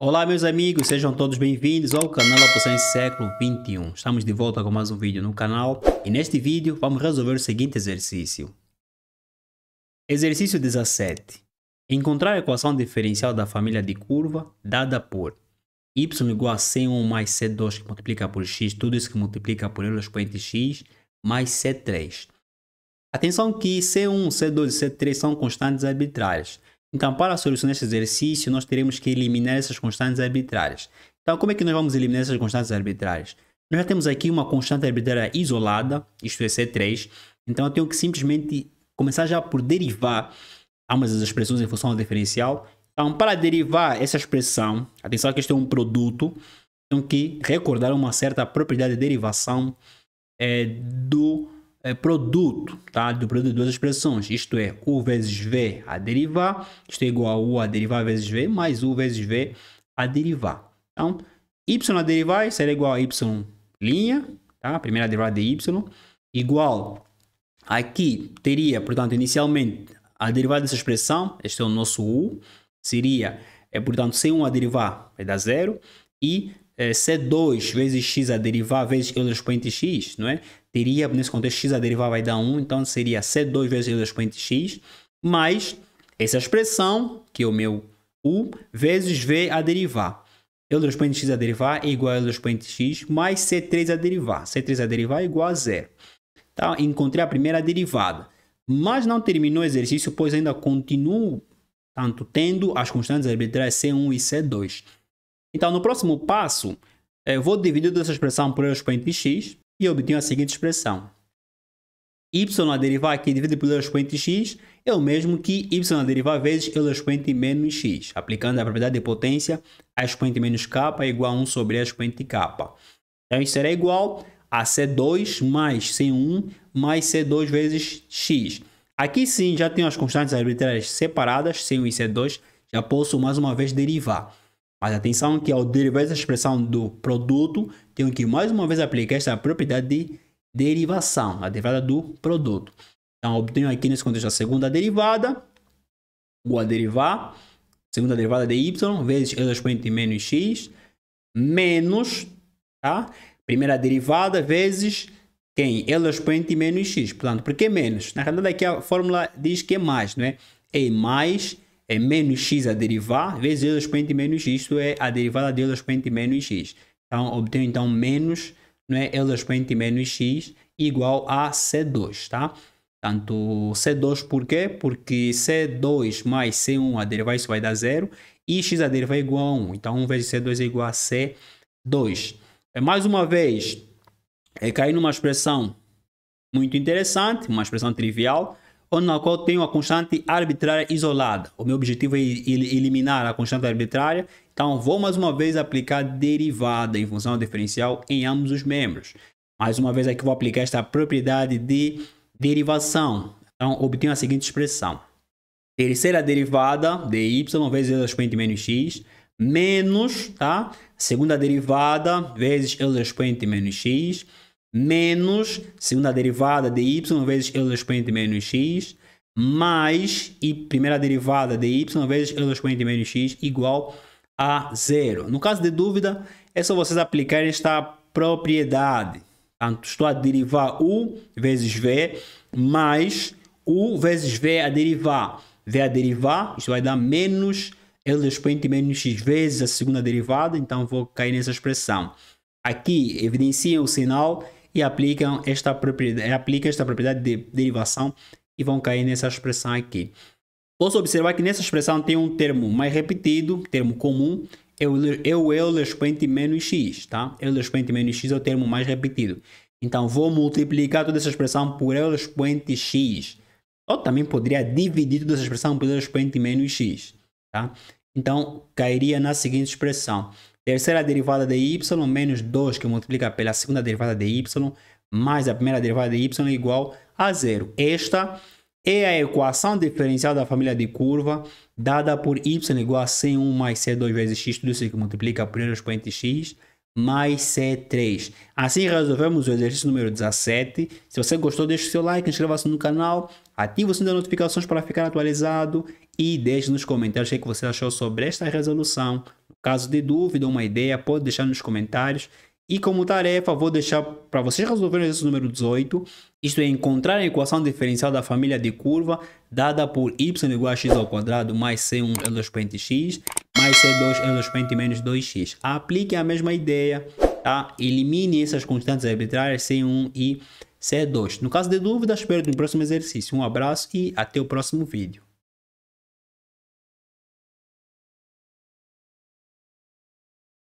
Olá meus amigos, sejam todos bem-vindos ao canal Apoções Século 21. Estamos de volta com mais um vídeo no canal e neste vídeo vamos resolver o seguinte exercício. Exercício 17. Encontrar a equação diferencial da família de curva dada por y igual a c1 mais c2 que multiplica por x, tudo isso que multiplica por elos expoente x, mais c3. Atenção que c1, c2 e c3 são constantes arbitrárias. Então, para solucionar este exercício, nós teremos que eliminar essas constantes arbitrárias. Então, como é que nós vamos eliminar essas constantes arbitrárias? Nós já temos aqui uma constante arbitrária isolada, isto é C3. Então, eu tenho que simplesmente começar já por derivar ambas as expressões em função ao diferencial. Então, para derivar essa expressão, atenção que este é um produto, tenho que recordar uma certa propriedade de derivação é, do é, produto, tá? Do produto de duas expressões, isto é, U vezes V a derivar, isto é igual a U a derivar vezes V, mais U vezes V a derivar. Então, Y a derivar será igual a Y' tá? Primeira derivada de Y, igual aqui teria, portanto, inicialmente a derivada dessa expressão, este é o nosso U, seria, é, portanto, C1 a derivar vai é dar zero, e é, C2 vezes X a derivar vezes E expoente X, não é? teria, nesse contexto, x a derivada vai dar 1, então seria C2 vezes R2 expoente x, mais essa expressão, que é o meu u, vezes v a derivar. R2 expoente x a derivar é igual a R2 expoente x, mais C3 a derivar. C3 a derivar é igual a zero. Tá? Encontrei a primeira derivada. Mas não terminou o exercício, pois ainda continuo tanto tendo as constantes arbitrárias C1 e C2. Então, no próximo passo, eh, eu vou dividir essa expressão por R expoente x, e obtenho a seguinte expressão. y a derivar aqui dividido pelo expoente x é o mesmo que y a derivar vezes o expoente menos x, aplicando a propriedade de potência a expoente menos k é igual a 1 sobre a expoente k. Então isso será igual a C2 mais C1 mais C2 vezes x. Aqui sim já tenho as constantes arbitrárias separadas, C1 e C2, já posso mais uma vez derivar. Mas atenção que ao derivar essa expressão do produto, tenho que mais uma vez aplicar essa propriedade de derivação, a derivada do produto. Então, obtenho aqui nesse contexto a segunda derivada, ou a derivar, segunda derivada de y vezes e expoente menos x, menos, tá? Primeira derivada vezes quem? E expoente menos x. Portanto, por que menos? Na realidade, aqui a fórmula diz que é mais, não é? E é mais é menos x a derivada vezes e expoente menos x, isto é a derivada de e expoente menos x. Então, obtenho então menos não é, e expoente menos x igual a C2, tá? Portanto, C2 por quê? Porque C2 mais C1 a derivada isso vai dar zero e x a derivada é igual a 1. Então, 1 vezes C2 é igual a C2. É, mais uma vez, é cair numa expressão muito interessante, uma expressão trivial, na qual tenho a constante arbitrária isolada. O meu objetivo é eliminar a constante arbitrária, então vou mais uma vez aplicar derivada em função diferencial em ambos os membros. Mais uma vez aqui vou aplicar esta propriedade de derivação. Então obtenho a seguinte expressão. Terceira derivada de y vezes e expoente menos x menos, tá? Segunda derivada vezes e expoente menos x menos segunda derivada de y vezes e expoente menos x mais e primeira derivada de y vezes e expoente menos x igual a zero. No caso de dúvida, é só vocês aplicarem esta propriedade. Então, estou a derivar u vezes v mais u vezes v a derivar. v a derivar, isso vai dar menos L expoente menos x vezes a segunda derivada, então vou cair nessa expressão. Aqui evidencia o sinal e aplicam esta propriedade, aplica esta propriedade de derivação e vão cair nessa expressão aqui. Posso observar que nessa expressão tem um termo mais repetido, termo comum, é o Euler é expoente menos x, tá? Euler expoente menos x é o termo mais repetido. Então, vou multiplicar toda essa expressão por Euler expoente x. Ou também poderia dividir toda essa expressão por Euler expoente menos x, tá? Então, cairia na seguinte expressão. Terceira derivada de y menos 2, que multiplica pela segunda derivada de y, mais a primeira derivada de y igual a zero. Esta é a equação diferencial da família de curva dada por y igual a c1 mais c2 vezes x, tudo isso que multiplica por primeiro expoente x, mais C3. Assim resolvemos o exercício número 17. Se você gostou, deixe seu like, inscreva-se no canal, ative o sininho das notificações para ficar atualizado e deixe nos comentários o que você achou sobre esta resolução. Caso de dúvida ou uma ideia, pode deixar nos comentários. E como tarefa, vou deixar para vocês resolverem esse número 18, isto é, encontrar a equação diferencial da família de curva dada por y igual a x ao quadrado mais c1 L x mais c2 L menos 2x. Aplique a mesma ideia, tá? Elimine essas constantes arbitrárias c1 e c2. No caso de dúvida espero no próximo exercício. Um abraço e até o próximo vídeo.